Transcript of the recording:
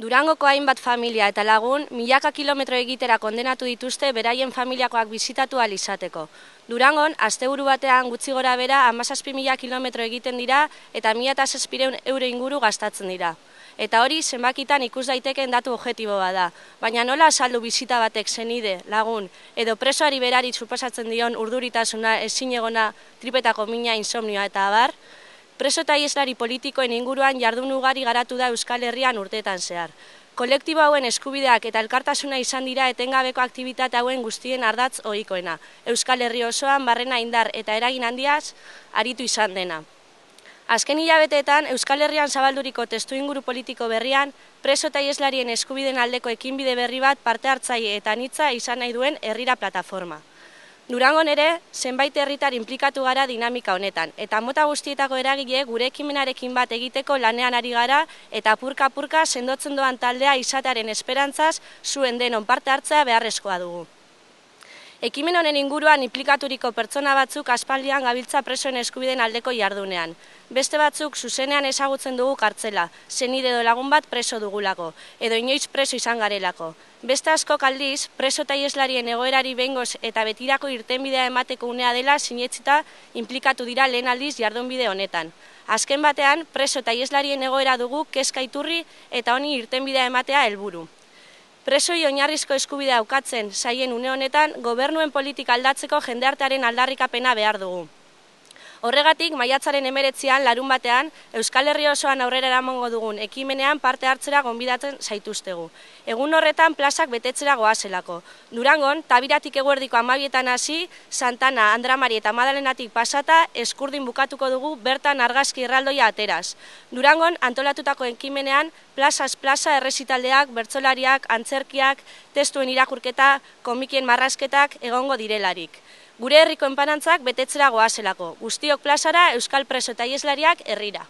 Durangoko hainbat familia eta lagun milaka kilometro egitera kondenatu dituzte beraien familiakoak bizitatu alizateko. Durangon, asteburu batean gutxi gora bera amazazpi mila kilometro egiten dira eta mila eta zespireun euro inguru gastatzen dira. Eta hori zenbakitan ikus daiteken datu objetibo bada, baina nola azaldu bizita batek zenide, lagun, edo presoari berari txupasatzen dion urduritasuna esinegona tripetako mina insomnioa eta abar, Preso eta ieslari politikoen inguruan jardun ugari garatu da Euskal Herrian urteetan zehar. Kolektibo hauen eskubideak eta elkartasuna izan dira etengabeko aktivitate hauen guztien ardatz ohikoena. Euskal Herri osoan barrena indar eta eragin handiaz aritu izan dena. Azken hilabeteetan, Euskal Herrian zabalduriko testu inguru politiko berrian, preso eta ieslarien eskubiden aldeko ekinbide berri bat parte hartzaile eta nitza izan nahi duen herrira plataforma. Durangon ere, zenbait herritar inplikatu gara dinamika honetan, eta mota guztietako eragile gure ekimenarekin bat egiteko lanean ari gara, eta purka-purka sendotzen doan taldea izataren esperantzaz zuen denon parte hartza beharrezkoa dugu. Ekimen honen inguruan implikaturiko pertsona batzuk aspaldian gabiltza presoen eskubideen aldeko jardunean. Beste batzuk zuzenean ezagutzen dugu kartzela, senide do lagun bat preso dugulako, edo inoiz preso izan garelako. Beste asko kaldiz, preso taieslarien egoerari bengoz eta betirako irtenbidea emateko unea dela sinetzita implikatu dira lehen aldiz jardunbide honetan. Azken batean, preso taieslarien egoera dugu keskaiturri eta honi irtenbidea ematea helburu presoi oinarrizko eskubidea aukatzen saien une honetan gobernuen politika aldatzeko jendeartearen aldarrikapena behar dugu Horregatik, maiatzaren emeretzean, larun batean, Euskal Herri osoan aurrera eramango dugun ekimenean parte hartzera gonbidatzen zaituztegu. Egun horretan plazak betetzera goazelako. Durangon, tabiratik eguerdiko amabietan hasi, Santana, Andramari eta Madalenatik pasata, eskurdin bukatuko dugu bertan argazki erraldoia ateraz. Durangon, antolatutako ekimenean, plazaz plaza errezitaldeak, bertzolariak, antzerkiak, testuen irakurketa, komikien marrasketak, egongo direlarik gure herriko enpanantzak betetzera goazelako, guztiok plazara, euskal preso eta ieslariak herrira.